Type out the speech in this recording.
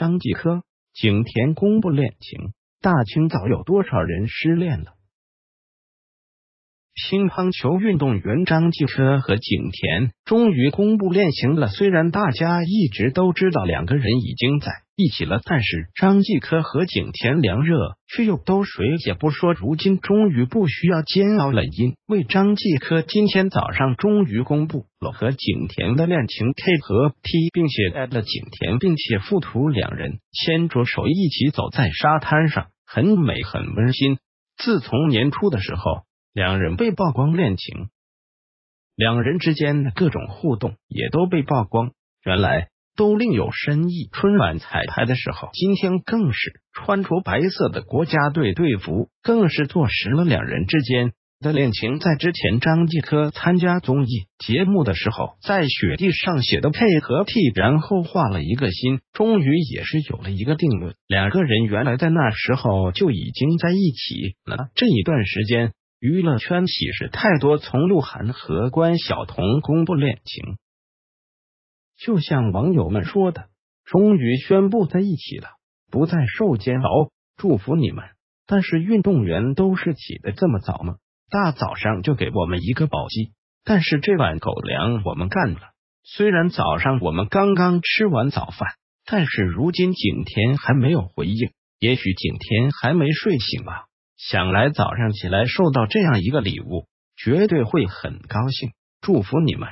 张继科、景甜公布恋情，大清早有多少人失恋了？乒乓球运动员张继科和景甜终于公布恋情了，虽然大家一直都知道两个人已经在。一起了，但是张继科和景甜凉热却又都谁也不说。如今终于不需要煎熬了，因为张继科今天早上终于公布了和景甜的恋情 K 和 T，并且爱了景甜，并且附图两人牵着手一起走在沙滩上，很美很温馨。自从年初的时候，两人被曝光恋情，两人之间的各种互动也都被曝光。原来。都另有深意。春晚彩排的时候，今天更是穿着白色的国家队队服，更是坐实了两人之间的恋情。在之前，张继科参加综艺节目的时候，在雪地上写的配合 t 然后画了一个心，终于也是有了一个定论。两个人原来在那时候就已经在一起了。这一段时间，娱乐圈喜事太多，从鹿晗和关晓彤公布恋情。就像网友们说的，终于宣布在一起了，不再受煎熬，祝福你们。但是运动员都是起得这么早吗？大早上就给我们一个宝鸡，但是这碗狗粮我们干了。虽然早上我们刚刚吃完早饭，但是如今景甜还没有回应，也许景甜还没睡醒吧。想来早上起来受到这样一个礼物，绝对会很高兴。祝福你们。